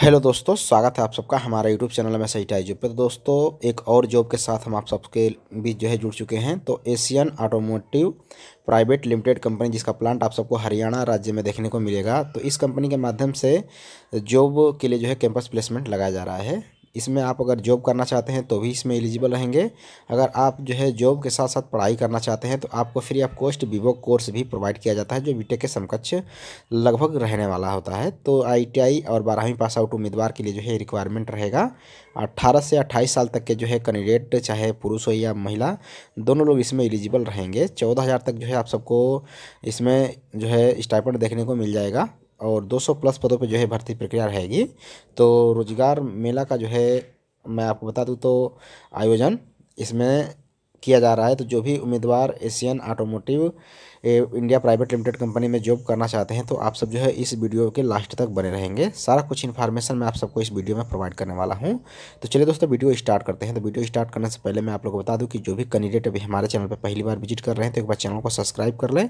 hello दोस्तों स्वागत है आप सबका हमारे यूट्यूब चैनल में सही जॉब पर दोस्तों एक और जॉब के साथ हम आप सबके बीच जो है जुड़ चुके हैं तो Asian automotive private limited company जिसका प्लांट आप सबको हरियाणा राज्य में देखने को मिलेगा तो इस कंपनी के माध्यम से जॉब के लिए जो है कैंपस प्लेसमेंट लगाया जा रहा है इसमें आप अगर जॉब करना चाहते हैं तो भी इसमें एलिजिबल रहेंगे अगर आप जो है जॉब के साथ साथ पढ़ाई करना चाहते हैं तो आपको फ्री ऑफ कॉस्ट विवो कोर्स भी प्रोवाइड किया जाता है जो बीटेक के समकक्ष लगभग रहने वाला होता है तो आईटीआई और बारहवीं पास आउट उम्मीदवार के लिए जो है रिक्वायरमेंट रहेगा अट्ठारह से अट्ठाईस साल तक के जो है कैंडिडेट चाहे पुरुष हो या महिला दोनों लोग इसमें एलिजिबल रहेंगे चौदह हज़ार तक जो है आप सबको इसमें जो है स्टाइपेंट देखने को मिल जाएगा और 200 प्लस पदों पे जो है भर्ती प्रक्रिया रहेगी तो रोजगार मेला का जो है मैं आपको बता दूँ तो आयोजन इसमें किया जा रहा है तो जो भी उम्मीदवार Asian automotive India private limited company में जॉब करना चाहते हैं तो आप सब जो है इस वीडियो के लास्ट तक बने रहेंगे सारा कुछ इन्फॉर्मेशन मैं आप सबको इस वीडियो में प्रोवाइड करने वाला हूं तो चलिए दोस्तों वीडियो स्टार्ट करते हैं तो वीडियो स्टार्ट करने से पहले मैं आप लोग को बता दूँ कि जो भी कैंडिडेट अभी हमारे चैनल पर पहली बार विजिट कर रहे हैं तो एक बार चैनल को सब्सक्राइब कर लें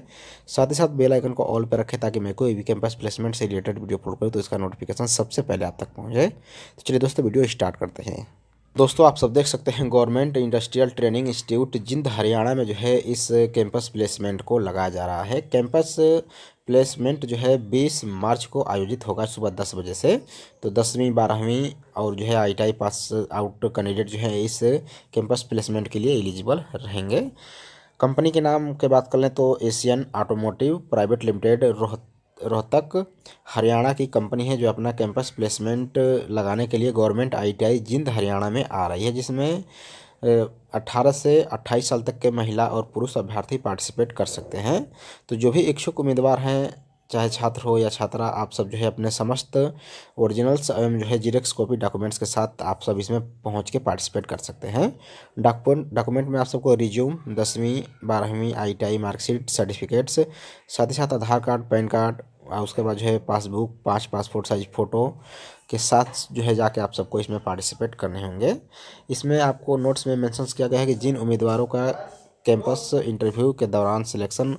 साथ ही साथ बेलाइकन को ऑल पर रखें ताकि मैं कोई भी कैंपस प्लेसमेंट से रिलेटेड वीडियो अपलोड करूँ तो इसका नोटिफिकेशन सबसे पहले आप तक पहुँच जाए तो चलिए दोस्तों वीडियो स्टार्ट करते हैं दोस्तों आप सब देख सकते हैं गवर्नमेंट इंडस्ट्रियल ट्रेनिंग इंस्टीट्यूट जिंद हरियाणा में जो है इस कैंपस प्लेसमेंट को लगाया जा रहा है कैंपस प्लेसमेंट जो है 20 मार्च को आयोजित होगा सुबह 10 बजे से तो दसवीं बारहवीं और जो है आईटीआई पास आउट कैंडिडेट जो है इस कैंपस प्लेसमेंट के लिए एलिजिबल रहेंगे कंपनी के नाम के बात कर लें तो एशियन ऑटोमोटिव प्राइवेट लिमिटेड रोहत रोहतक हरियाणा की कंपनी है जो अपना कैंपस प्लेसमेंट लगाने के लिए गवर्नमेंट आईटीआई जिंद हरियाणा में आ रही है जिसमें 18 से 28 साल तक के महिला और पुरुष अभ्यर्थी पार्टिसिपेट कर सकते हैं तो जो भी इच्छुक उम्मीदवार हैं चाहे छात्र हो या छात्रा आप सब जो है अपने समस्त ओरिजिनल्स एवं जो है जीरेक्स कॉपी डॉक्यूमेंट्स के साथ आप सब इसमें पहुंच के पार्टिसिपेट कर सकते हैं डॉक्यूमेंट डॉक्यूमेंट में आप सबको रिज्यूम दसवीं बारहवीं आई मार्कशीट सर्टिफिकेट्स साथ ही साथ आधार कार्ड पैन कार्ड और उसके बाद जो है पासबुक पाँच पासपोर्ट साइज फ़ोटो के साथ जो है जाके आप सबको इसमें पार्टिसिपेट करने होंगे इसमें आपको नोट्स में मेंशंस किया गया है कि जिन उम्मीदवारों का कैंपस इंटरव्यू के दौरान सिलेक्शन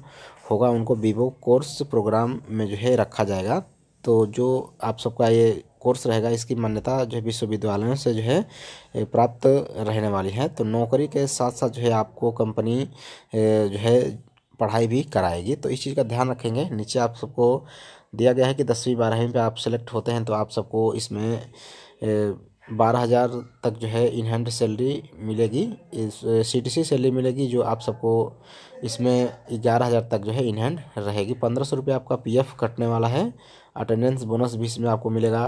होगा उनको वीवो कोर्स प्रोग्राम में जो है रखा जाएगा तो जो आप सबका ये कोर्स रहेगा इसकी मान्यता जो है विश्वविद्यालयों से जो है प्राप्त रहने वाली है तो नौकरी के साथ साथ जो है आपको कंपनी जो है पढ़ाई भी कराएगी तो इस चीज़ का ध्यान रखेंगे नीचे आप सबको दिया गया है कि दसवीं बारहवीं पे आप सेलेक्ट होते हैं तो आप सबको इसमें बारह हज़ार तक जो है इनहैंड सैलरी मिलेगी इस सी टी सी सैलरी मिलेगी जो आप सबको इसमें ग्यारह हज़ार तक जो है इनहैंड रहेगी पंद्रह सौ रुपये आपका पी एफ कटने वाला है अटेंडेंस बोनस भी इसमें आपको मिलेगा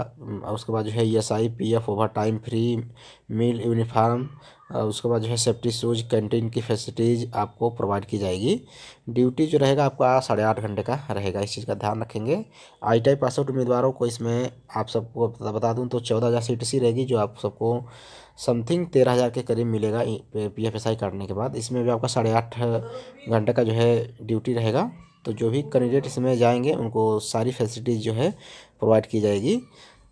उसके बाद जो है E S I P F overtime free meal uniform उसके बाद जो है सेफ्टी शूज कैंटीन की फैसिलिटीज़ आपको प्रोवाइड की जाएगी ड्यूटी जो रहेगा आपका साढ़े आठ घंटे का रहेगा इस चीज़ का ध्यान रखेंगे आई टी आई पासआउट उम्मीदवारों को इसमें आप सबको बता दूँ तो चौदह हज़ार सी टी सी रहेगी जो आप सबको समथिंग तेरह हज़ार के करीब मिलेगा पी एफ एस आई काटने के बाद इसमें भी आपका साढ़े आठ घंटे का जो है ड्यूटी रहेगा तो जो भी कैंडिडेट इसमें जाएंगे उनको सारी फैसिलिटीज़ जो है प्रोवाइड की जाएगी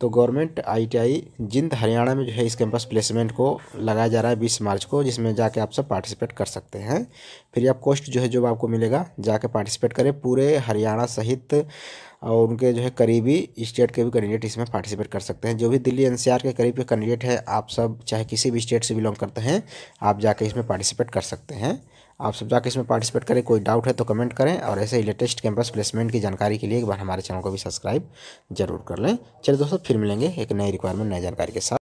तो गवर्नमेंट आईटीआई जिंद हरियाणा में जो है इस कैंपस प्लेसमेंट को लगाया जा रहा है बीस मार्च को जिसमें जाके आप सब पार्टिसिपेट कर सकते हैं फिर आप कोस्ट जो है जो आपको मिलेगा जाके पार्टिसिपेट करें पूरे हरियाणा सहित और उनके जो है करीबी स्टेट के भी कैंडिडेट इसमें पार्टिसिपेट कर सकते हैं जो भी दिल्ली एनसीआर के करीब के कैंडिडेट हैं आप सब चाहे किसी भी स्टेट से बिलोंग करते हैं आप जाके इसमें पार्टिसिपेट कर सकते हैं आप सब जाके इसमें पार्टिसिपेट करें कोई डाउट है तो कमेंट करें और ऐसे ही लेटेस्ट कैंपस प्लेसमेंट की जानकारी के लिए एक बार हमारे चैनल को भी सब्सक्राइब जरूर कर लें चलिए दोस्तों फिर मिलेंगे एक नई रिक्वायरमेंट नई जानकारी के साथ